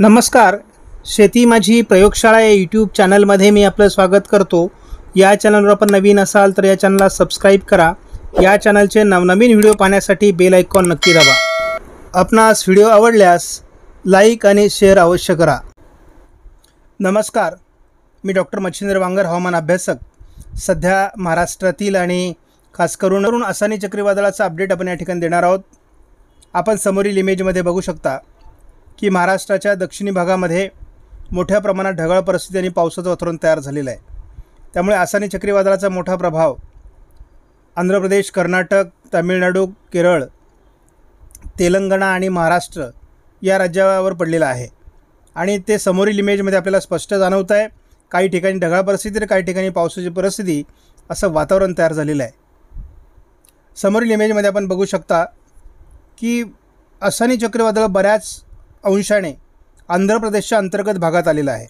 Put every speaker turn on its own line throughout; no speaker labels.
नमस्कार शेती माझी प्रयोगशाळा या यूट्यूब चॅनलमध्ये मी आपलं स्वागत करतो या चॅनलवर आपण नवीन असाल तर या चॅनलला सबस्क्राईब करा या चॅनलचे नवनवीन व्हिडिओ पाहण्यासाठी बेल आयकॉन नक्की दाबा आपणास व्हिडिओ आवडल्यास लाईक आणि शेअर अवश्य करा नमस्कार मी डॉक्टर मच्छिंद्र वांगर हवामान अभ्यासक सध्या महाराष्ट्रातील आणि खास करून असानी चक्रीवादळाचा अपडेट आपण या ठिकाणी देणार आहोत आपण समोरील इमेजमध्ये बघू शकता की महाराष्ट्राच्या दक्षिणी भागामध्ये मोठ्या प्रमाणात ढगाळ परिस्थिती आणि पावसाचं वातावरण तयार झालेलं आहे त्यामुळे आसानी चक्रीवादळाचा मोठा प्रभाव आंध्र प्रदेश कर्नाटक तामिळनाडू केरळ तेलंगणा आणि महाराष्ट्र या राज्यावर पडलेला आहे आणि ते समोरील इमेजमध्ये आपल्याला स्पष्ट जाणवत आहे काही ठिकाणी ढगाळ परिस्थिती तर काही ठिकाणी पावसाची परिस्थिती असं वातावरण तयार झालेलं आहे समोरील इमेजमध्ये आपण बघू शकता की असानी चक्रीवादळ बऱ्याच अंशाने आंध्र प्रदेशच्या अंतर्गत भागात आलेला आहे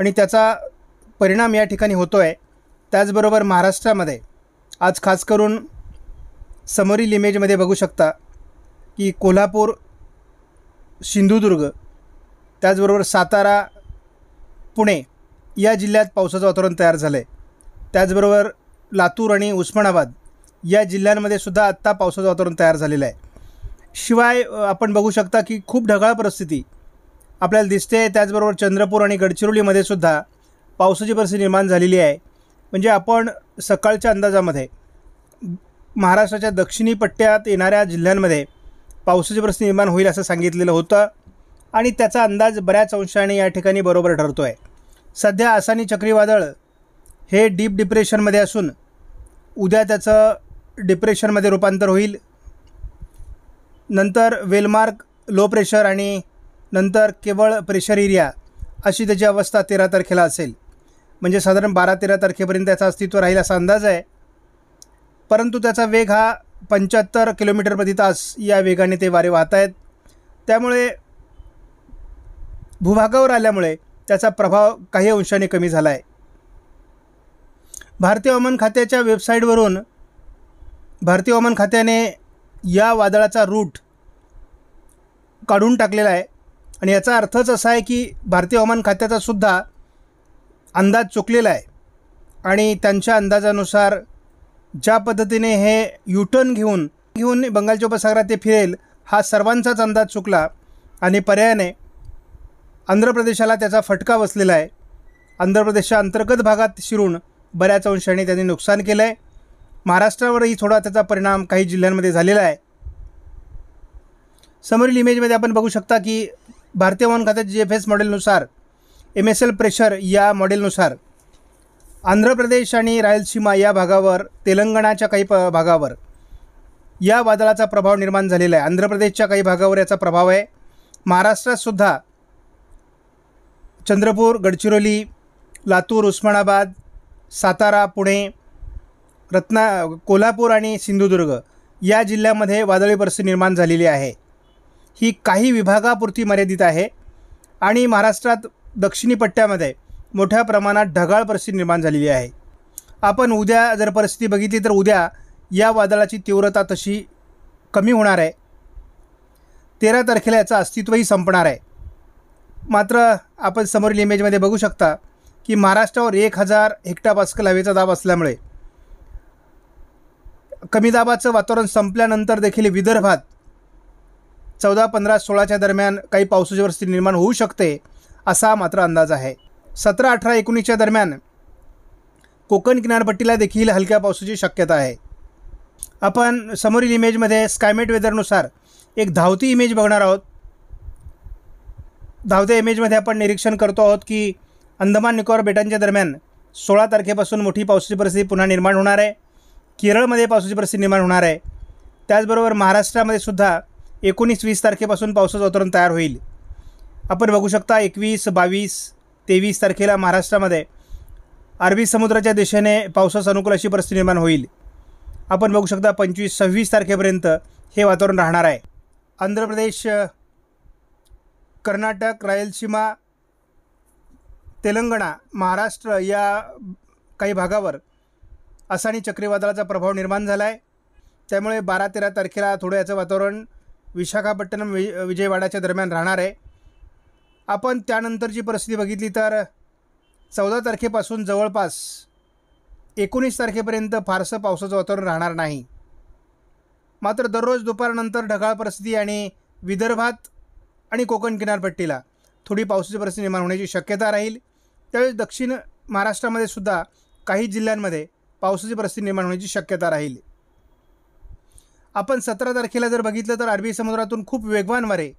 आणि त्याचा परिणाम या ठिकाणी होतो आहे त्याचबरोबर महाराष्ट्रामध्ये आज खास करून समोरील इमेजमध्ये बघू शकता की कोल्हापूर सिंधुदुर्ग त्याचबरोबर सातारा पुणे या जिल्ह्यात पावसाचं वातावरण तयार झालं आहे त्याचबरोबर लातूर आणि उस्मानाबाद या जिल्ह्यांमध्ये सुद्धा आत्ता पावसाचं वातावरण तयार झालेलं आहे शिवाय आपण बघू शकता की खूप ढगाळ परिस्थिती आपल्याला दिसते त्याचबरोबर चंद्रपूर आणि गडचिरोलीमध्ये सुद्धा पावसाची परिस्थिती निर्माण झालेली आहे म्हणजे आपण सकाळच्या अंदाजामध्ये महाराष्ट्राच्या दक्षिणी पट्ट्यात येणाऱ्या जिल्ह्यांमध्ये पावसाची परिस्थिती निर्माण होईल असं सांगितलेलं होतं आणि त्याचा अंदाज बऱ्याच अंशाने या ठिकाणी बरोबर ठरतो आहे सध्या आसानी चक्रीवादळ हे डीप डिप्रेशनमध्ये असून उद्या त्याचं डिप्रेशनमध्ये रूपांतर होईल नंतर वेलमार्क लो प्रेशर आणि नंतर केवळ प्रेशर एरिया अशी त्याची अवस्था तेरा तारखेला असेल म्हणजे साधारण बारा तेरा तारखेपर्यंत त्याचा अस्तित्व राहील असा अंदाज आहे परंतु त्याचा वेग हा पंच्याहत्तर किलोमीटर प्रति तास या वेगाने ते वारे वाहत आहेत त्यामुळे भूभागावर आल्यामुळे त्याचा प्रभाव काही अंशाने कमी झाला आहे भारतीय हवामान खात्याच्या वेबसाईटवरून भारतीय हवामान खात्याने या वादळाचा रूट काढून टाकलेला आहे आणि याचा अर्थच असा आहे की भारतीय हवामान खात्याचा सुद्धा अंदाज चुकलेला आहे आणि त्यांच्या अंदाजानुसार ज्या पद्धतीने हे युटर्न घेऊन घेऊन बंगालच्या उपसागरात ते फिरेल हा सर्वांचाच अंदाज चुकला आणि पर्यायाने आंध्र प्रदेशाला त्याचा फटका बसलेला आहे आंध्र प्रदेशच्या अंतर्गत भागात शिरून बऱ्याच अंशाने त्यांनी नुकसान केलं आहे महाराष्ट्रावरही थोडा त्याचा परिणाम काही जिल्ह्यांमध्ये झालेला आहे समोरील इमेजमध्ये आपण बघू शकता की भारतीय वन खात्याच्या जी एफ एस मॉडेलनुसार एम एस एल प्रेशर या मॉडेलनुसार आंध्र प्रदेश आणि रायलसीमा या भागावर तेलंगणाच्या काही प भागावर या वादळाचा प्रभाव निर्माण झालेला आहे आंध्र प्रदेशच्या काही भागावर याचा प्रभाव आहे महाराष्ट्रातसुद्धा चंद्रपूर गडचिरोली लातूर उस्मानाबाद सातारा पुणे रत्ना कोल्हापूर आणि सिंधुदुर्ग या जिल्ह्यामध्ये वादळी परिस्थिती निर्माण झालेली आहे ही काही विभागापुरती मर्यादित आहे आणि महाराष्ट्रात दक्षिणी पट्ट्यामध्ये मोठ्या प्रमाणात ढगाळ परिस्थिती निर्माण झालेली आहे आपण उद्या जर परिस्थिती बघितली तर उद्या या वादळाची तीव्रता तशी कमी होणार आहे तेरा तारखेला याचं अस्तित्वही संपणार आहे मात्र आपण समोरील इमेजमध्ये बघू शकता की महाराष्ट्रावर एक हजार हेक्टर हवेचा दाब असल्यामुळे कमी दाबाचं वातावरण संपल्यानंतर देखील विदर्भात चौदा पंधरा सोळाच्या दरम्यान काही पावसाची परिस्थिती निर्माण होऊ शकते असा मात्र अंदाज आहे सतरा अठरा एकोणीसच्या दरम्यान कोकण किनारपट्टीला देखील हलक्या पावसाची शक्यता आहे आपण समोरील इमेजमध्ये स्कायमेट वेदरनुसार एक धावती इमेज बघणार आहोत धावत्या इमेजमध्ये आपण निरीक्षण करतो आहोत की अंदमान निकोबार बेटांच्या दरम्यान सोळा तारखेपासून मोठी पावसाची परिस्थिती पुन्हा निर्माण होणार आहे केरळमध्ये पावसाची परिस्थिती निर्माण होणार आहे त्याचबरोबर महाराष्ट्रामध्ये सुद्धा एकोणीस वीस तारखेपासून पावसाचं वातावरण तयार होईल आपण बघू शकता एकवीस बावीस तेवीस तारखेला महाराष्ट्रामध्ये अरबी समुद्राच्या दिशेने पावसास अनुकूल अशी परिस्थिती निर्माण होईल आपण बघू शकता पंचवीस सव्वीस तारखेपर्यंत हे वातावरण राहणार आहे आंध्र प्रदेश कर्नाटक रायलसीमा तेलंगणा महाराष्ट्र या काही भागावर असानी चक्रीवादळाचा प्रभाव निर्माण झाला आहे त्यामुळे बारा तेरा तारखेला थोडं याचं वातावरण विशाखापट्टणम वि विजयवाडाच्या दरम्यान राहणार आहे आपण त्यानंतरची परिस्थिती बघितली तर चौदा तारखेपासून जवळपास एकोणीस तारखेपर्यंत फारसं पावसाचं वातावरण राहणार नाही मात्र दररोज दुपारनंतर ढगाळ परिस्थिती आणि विदर्भात आणि कोकण किनारपट्टीला थोडी पावसाची परिस्थिती निर्माण होण्याची शक्यता राहील त्यावेळेस दक्षिण महाराष्ट्रामध्ये सुद्धा काही जिल्ह्यांमध्ये पावसाची परिस्थिती निर्माण होण्याची शक्यता राहील आपण सतरा तारखेला जर बघितलं तर अरबी समुद्रातून खूप वेगवान वारे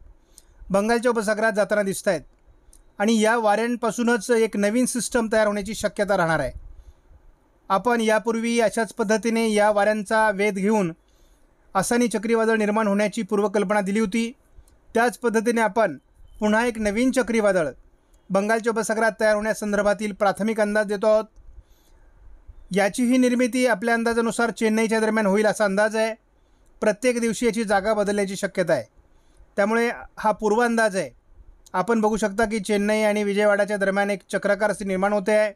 बंगालच्या उपसागरात जाताना दिसत आहेत आणि या वाऱ्यांपासूनच एक नवीन सिस्टम तयार होण्याची शक्यता राहणार आहे आपण यापूर्वी अशाच पद्धतीने या वाऱ्यांचा वेध घेऊन असानी चक्रीवादळ निर्माण होण्याची पूर्वकल्पना दिली होती त्याच पद्धतीने आपण पुन्हा एक नवीन चक्रीवादळ बंगालच्या उपसागरात तयार होण्यासंदर्भातील प्राथमिक अंदाज देतो आहोत याचीही निर्मिती आपल्या अंदाजानुसार चेन्नईच्या दरम्यान होईल असा अंदाज आहे प्रत्येक दिवशी याची जागा बदलण्याची शक्यता आहे त्यामुळे हा अंदाज आहे आपण बघू शकता की चेन्नई आणि विजयवाडाच्या दरम्यान एक चक्राकार असे निर्माण होते आहे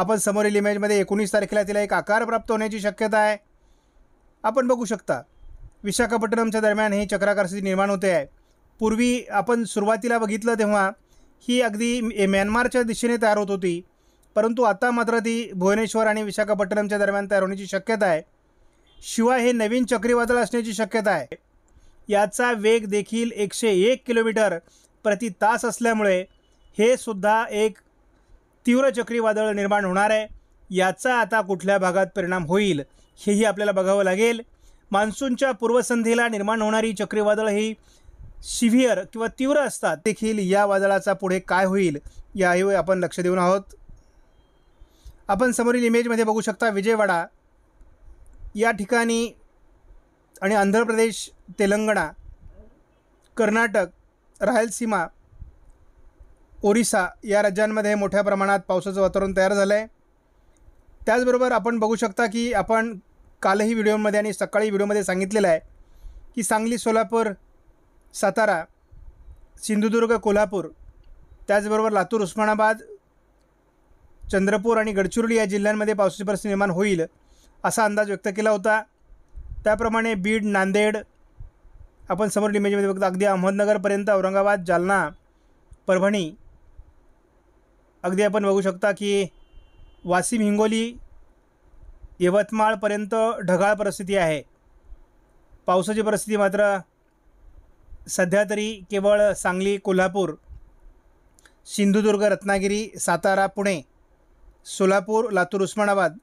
आपण समोरील इमेजमध्ये एकोणीस तारखेला तिला एक आकार प्राप्त होण्याची शक्यता आहे आपण बघू शकता विशाखापट्टणमच्या दरम्यान ही चक्राकार स्थिती निर्माण होते आहे पूर्वी आपण सुरुवातीला बघितलं तेव्हा ही अगदी म्यानमारच्या दिशेने तयार होत होती परंतु आता मात्र ती भुवनेश्वर आणि विशाखापट्टणमच्या दरम्यान तयार होण्याची शक्यता आहे शिवाय हे नवीन चक्रीवादळ असण्याची शक्यता आहे याचा वेग देखील एकशे एक किलोमीटर प्रति तास असल्यामुळे हे सुद्धा एक तीव्र चक्रीवादळ निर्माण होणार आहे याचा आता कुठल्या भागात परिणाम होईल हेही आपल्याला बघावं लागेल मान्सूनच्या पूर्वसंध्येला निर्माण होणारी चक्रीवादळ ही सिव्हिअर किंवा तीव्र असतात देखील या वादळाचा पुढे काय होईल याही आपण लक्ष देऊन आहोत आपण समोरील इमेजमध्ये बघू शकता विजयवाडा या ठिकाणी आणि आंध्र प्रदेश तेलंगणा कर्नाटक रायलसीमा ओरिसा या राज्यांमध्ये मोठ्या प्रमाणात पावसाचं वातावरण तयार झालं आहे त्याचबरोबर आपण बघू शकता की आपण कालही व्हिडिओमध्ये आणि सकाळी व्हिडिओमध्ये सांगितलेलं आहे की सांगली सोलापूर सातारा सिंधुदुर्ग कोल्हापूर त्याचबरोबर लातूर उस्मानाबाद चंद्रपूर आणि गडचिरोली या जिल्ह्यांमध्ये पावसाची परिस्थिती निर्माण होईल असा अंदाज व्यक्त केला होता त्याप्रमाणे बीड नांदेड आपण समोर इमेजमध्ये बघतो अगदी अहमदनगरपर्यंत औरंगाबाद जालना परभणी अगदी आपण बघू शकता की वाशिम हिंगोली यवतमाळपर्यंत ढगाळ परिस्थिती आहे पावसाची परिस्थिती मात्र सध्या तरी केवळ सांगली कोल्हापूर सिंधुदुर्ग रत्नागिरी सातारा पुणे सोलापूर लातूर उस्मानाबाद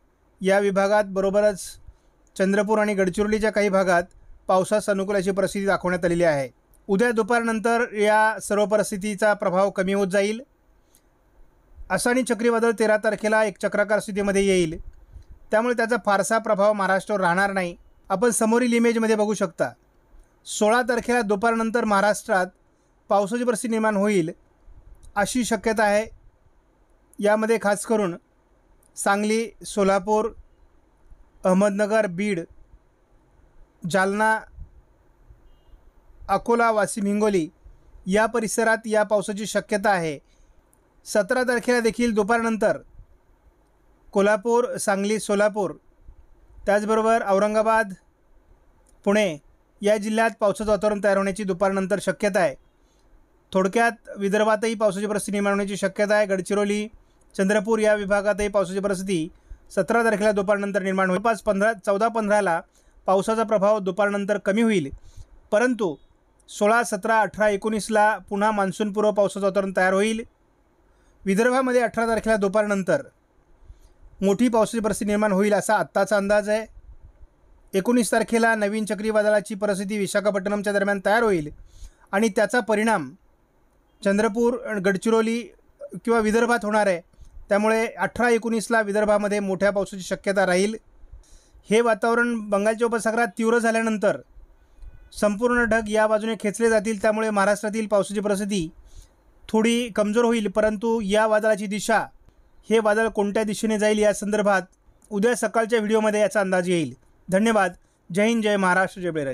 या विभागात बरोबरच चंद्रपूर आणि गडचिरोलीच्या काही भागात पावसास अनुकूल अशी परिस्थिती दाखवण्यात आलेली आहे उद्या दुपारनंतर या सर्व परिस्थितीचा प्रभाव कमी होत जाईल असानी चक्रीवादळ तेरा तारखेला एक चक्राकार स्थितीमध्ये येईल त्यामुळे त्याचा फारसा प्रभाव महाराष्ट्रावर राहणार नाही आपण समोरील इमेजमध्ये बघू शकता सोळा तारखेला दुपारनंतर महाराष्ट्रात पावसाची परिस्थिती निर्माण होईल अशी शक्यता आहे यामध्ये खास करून सांगली सोलापूर अहमदनगर बीड जालना अकोला वाशिम हिंगोली या परिसरात या पावसाची शक्यता आहे सतरा तारखेला देखील दुपारनंतर कोल्हापूर सांगली सोलापूर त्याचबरोबर औरंगाबाद पुणे या जिल्ह्यात पावसाचं वातावरण तयार होण्याची दुपारनंतर शक्यता आहे थोडक्यात विदर्भातही पावसाची परिस्थिती निर्माण होण्याची शक्यता आहे गडचिरोली चंद्रपूर या विभागातही पावसाची परिस्थिती सतरा तारखेला दुपारनंतर निर्माण होईल पाच पंधरा चौदा पंधराला पावसाचा प्रभाव दुपारनंतर कमी होईल परंतु सोळा सतरा अठरा एकोणीसला पुन्हा मान्सूनपूर्व पावसाचं वातावरण तयार होईल विदर्भामध्ये अठरा तारखेला दुपारनंतर मोठी पावसाची परिस्थिती निर्माण होईल असा आत्ताचा अंदाज आहे एकोणीस तारखेला नवीन चक्रीवादळाची परिस्थिती विशाखापट्टणमच्या दरम्यान तयार होईल आणि त्याचा परिणाम चंद्रपूर गडचिरोली किंवा विदर्भात होणार आहे त्यामुळे अठरा एकोणीसला विदर्भामध्ये मोठ्या पावसाची शक्यता राहील हे वातावरण बंगालच्या उपसागरात तीव्र झाल्यानंतर संपूर्ण ढग या बाजूने खेचले जातील त्यामुळे महाराष्ट्रातील पावसाची परिस्थिती थोडी कमजोर होईल परंतु या वादळाची दिशा हे वादळ कोणत्या दिशेने जाईल या संदर्भात उद्या सकाळच्या व्हिडिओमध्ये याचा अंदाज येईल धन्यवाद जय हिंद जय महाराष्ट्र जय बैराज